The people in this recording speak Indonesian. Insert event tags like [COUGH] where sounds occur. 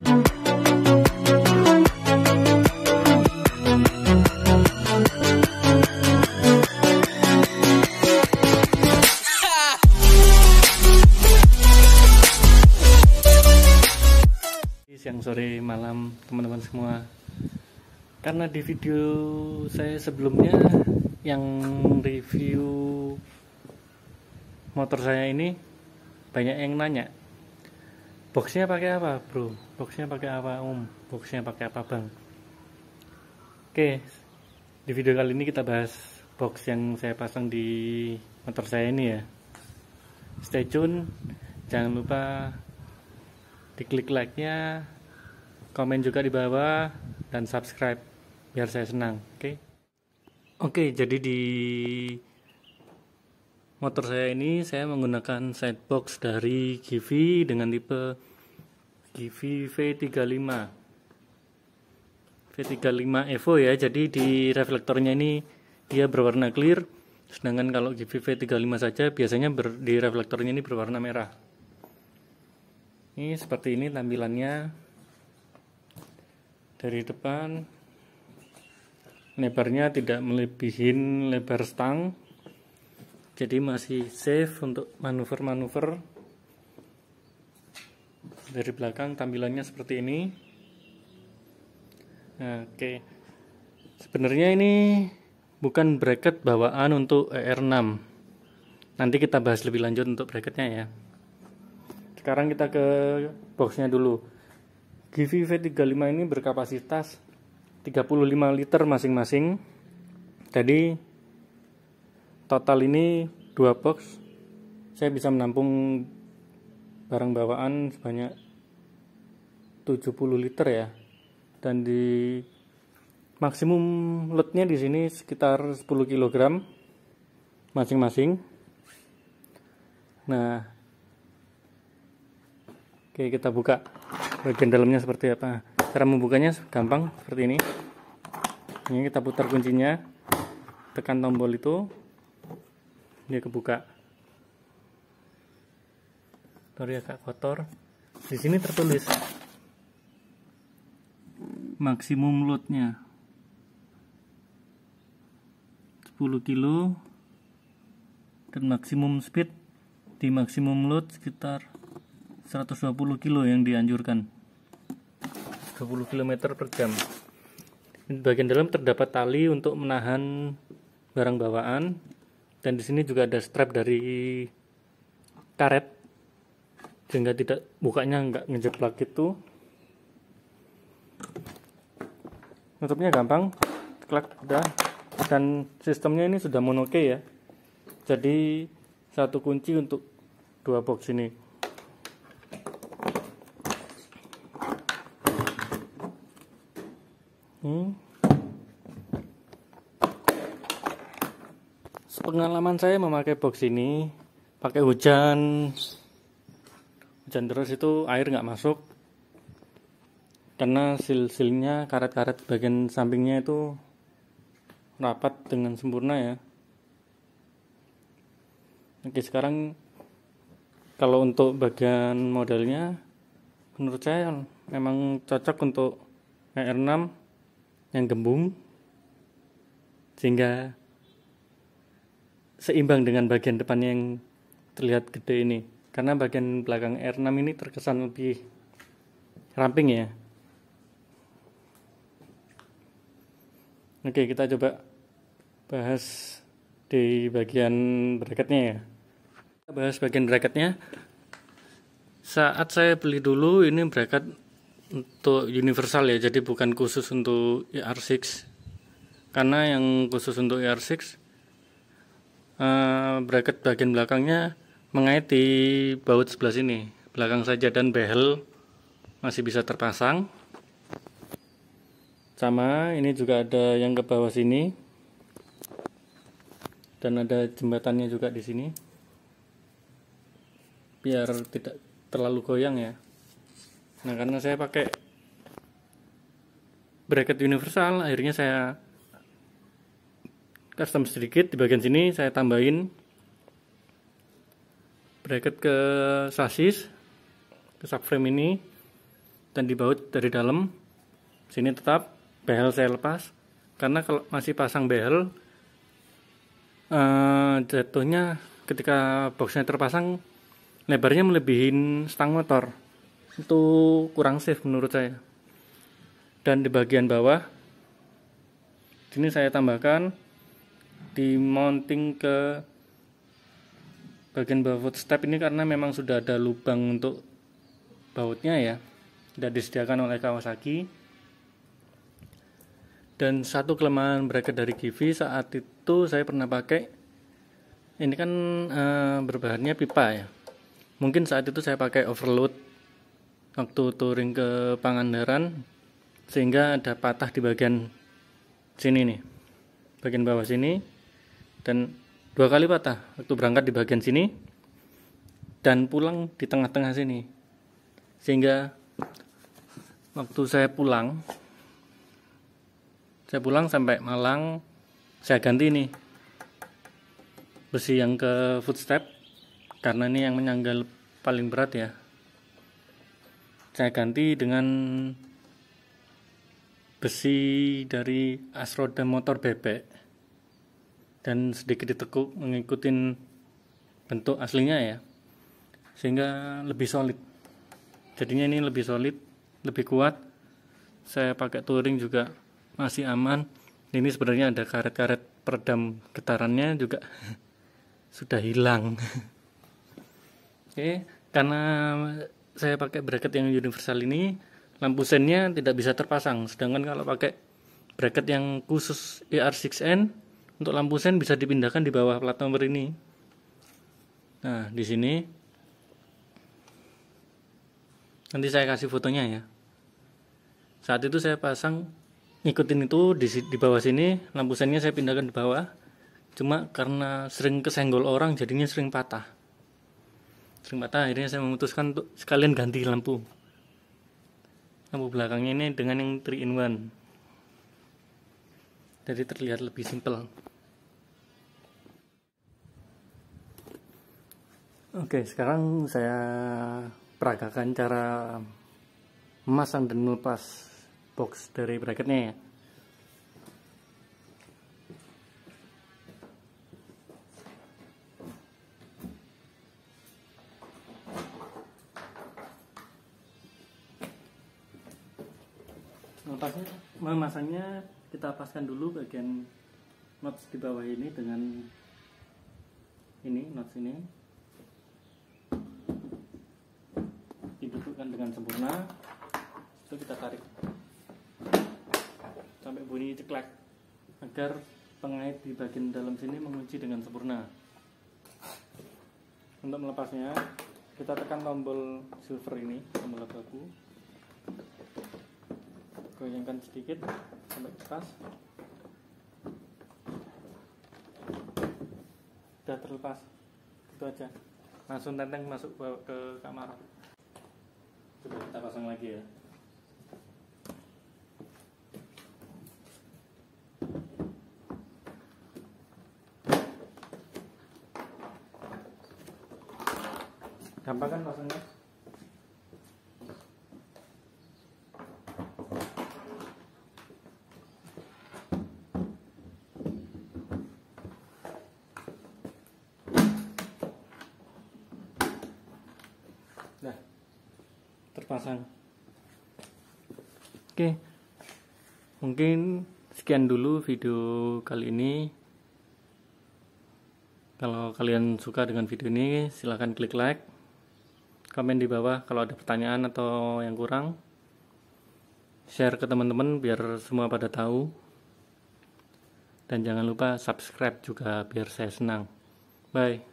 siang sore malam teman-teman semua karena di video saya sebelumnya yang review motor saya ini banyak yang nanya boxnya pakai apa bro boxnya pakai apa om boxnya pakai apa bang oke di video kali ini kita bahas box yang saya pasang di motor saya ini ya stay tune jangan lupa diklik like nya komen juga di bawah dan subscribe biar saya senang oke okay? oke okay, jadi di motor saya ini saya menggunakan side box dari Givi dengan tipe Givi V35 V35 Evo ya jadi di reflektornya ini dia berwarna clear sedangkan kalau Givi V35 saja biasanya ber, di reflektornya ini berwarna merah ini seperti ini tampilannya dari depan lebarnya tidak melebihin lebar stang jadi masih safe untuk manuver-manuver dari belakang tampilannya seperti ini oke okay. sebenarnya ini bukan bracket bawaan untuk ER6 nanti kita bahas lebih lanjut untuk bracketnya ya sekarang kita ke boxnya dulu Givi V35 ini berkapasitas 35 liter masing-masing jadi total ini dua box saya bisa menampung barang bawaan sebanyak 70 liter ya dan di maksimum lotnya di sini sekitar 10 kg masing-masing nah oke kita buka bagian dalamnya seperti apa cara membukanya gampang seperti ini ini kita putar kuncinya tekan tombol itu ini kebuka sorry ya, agak kotor di sini tertulis maksimum loadnya 10 kilo dan maksimum speed di maksimum load sekitar 120 kilo yang dianjurkan 20 km per jam di bagian dalam terdapat tali untuk menahan barang bawaan dan di sini juga ada strap dari karet sehingga tidak bukanya nggak ngejeplak gitu nutupnya gampang klak udah dan sistemnya ini sudah monoke ya jadi satu kunci untuk dua box ini hmm. pengalaman saya memakai box ini pakai hujan hujan terus itu air nggak masuk karena sil-silnya karet-karet bagian sampingnya itu rapat dengan sempurna ya oke sekarang kalau untuk bagian modelnya menurut saya memang cocok untuk e R6 yang gembung sehingga seimbang dengan bagian depan yang terlihat gede ini karena bagian belakang R6 ini terkesan lebih ramping ya Oke kita coba bahas di bagian bracketnya ya kita bahas bagian bracketnya saat saya beli dulu ini bracket untuk universal ya jadi bukan khusus untuk ER6 karena yang khusus untuk ER6 Eh, bracket bagian belakangnya mengait di baut sebelah sini belakang saja dan behel masih bisa terpasang sama ini juga ada yang ke bawah sini dan ada jembatannya juga di sini biar tidak terlalu goyang ya nah karena saya pakai bracket universal akhirnya saya custom sedikit di bagian sini saya tambahin bracket ke sasis ke subframe ini dan dibaut dari dalam sini tetap behel saya lepas karena kalau masih pasang behel eh, jatuhnya ketika boxnya terpasang lebarnya melebihin stang motor itu kurang safe menurut saya dan di bagian bawah sini saya tambahkan di mounting ke bagian bawah footstep ini karena memang sudah ada lubang untuk bautnya ya tidak disediakan oleh Kawasaki dan satu kelemahan bracket dari Givi saat itu saya pernah pakai ini kan e, berbahannya pipa ya mungkin saat itu saya pakai overload waktu touring ke Pangandaran sehingga ada patah di bagian sini nih bagian bawah sini dan dua kali patah waktu berangkat di bagian sini dan pulang di tengah-tengah sini sehingga waktu saya pulang saya pulang sampai Malang saya ganti ini besi yang ke footstep karena ini yang menyangga paling berat ya saya ganti dengan besi dari asroda motor bebek dan sedikit ditekuk mengikuti bentuk aslinya ya sehingga lebih solid jadinya ini lebih solid lebih kuat saya pakai touring juga masih aman ini sebenarnya ada karet-karet peredam getarannya juga [LAUGHS] sudah hilang [LAUGHS] oke karena saya pakai bracket yang universal ini lampu sennya tidak bisa terpasang sedangkan kalau pakai bracket yang khusus ER6N untuk lampu sen bisa dipindahkan di bawah plat nomor ini nah di sini nanti saya kasih fotonya ya saat itu saya pasang ngikutin itu di, di bawah sini lampu sennya saya pindahkan di bawah cuma karena sering kesenggol orang jadinya sering patah sering patah akhirnya saya memutuskan untuk sekalian ganti lampu lampu belakangnya ini dengan yang 3 in 1 jadi terlihat lebih simpel Oke, sekarang saya peragakan cara memasang dan melepas box dari bracketnya ya. Melepasnya, memasangnya kita lepaskan dulu bagian notch di bawah ini dengan ini notch ini dengan sempurna itu kita tarik sampai bunyi ceklek agar pengait di bagian dalam sini mengunci dengan sempurna untuk melepasnya kita tekan tombol silver ini tombol baku goyangkan sedikit sampai lepas sudah terlepas itu aja langsung tenteng masuk ke kamar Coba kita pasang lagi ya. Gampang kan pasangnya? Nah, terpasang oke mungkin sekian dulu video kali ini kalau kalian suka dengan video ini silahkan klik like komen di bawah kalau ada pertanyaan atau yang kurang share ke teman-teman biar semua pada tahu dan jangan lupa subscribe juga biar saya senang bye